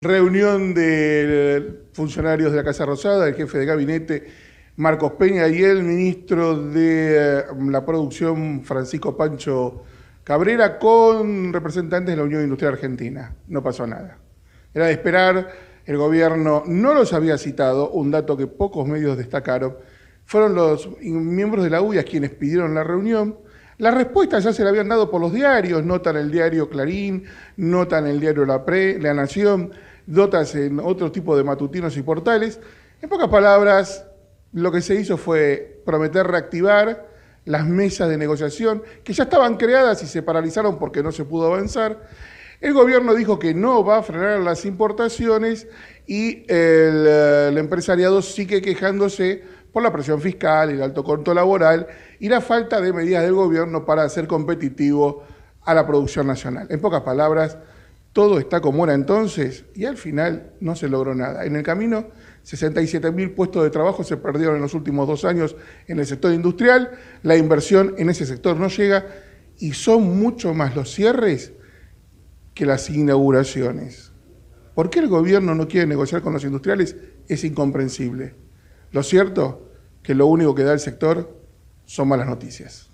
Reunión de funcionarios de la Casa Rosada, el jefe de gabinete Marcos Peña y el ministro de eh, la producción Francisco Pancho Cabrera con representantes de la Unión Industrial Argentina. No pasó nada. Era de esperar, el gobierno no los había citado, un dato que pocos medios destacaron. Fueron los miembros de la UIA quienes pidieron la reunión las respuestas ya se le habían dado por los diarios, notan el diario Clarín, notan el diario La Pre, La Nación, notas en otro tipo de matutinos y portales. En pocas palabras, lo que se hizo fue prometer reactivar las mesas de negociación que ya estaban creadas y se paralizaron porque no se pudo avanzar. El gobierno dijo que no va a frenar las importaciones y el eh, empresariado sigue quejándose por la presión fiscal, el alto corto laboral y la falta de medidas del gobierno para hacer competitivo a la producción nacional. En pocas palabras, todo está como era entonces y al final no se logró nada. En el camino, 67.000 puestos de trabajo se perdieron en los últimos dos años en el sector industrial, la inversión en ese sector no llega y son mucho más los cierres que las inauguraciones. ¿Por qué el gobierno no quiere negociar con los industriales? Es incomprensible. Lo cierto que lo único que da el sector son malas noticias.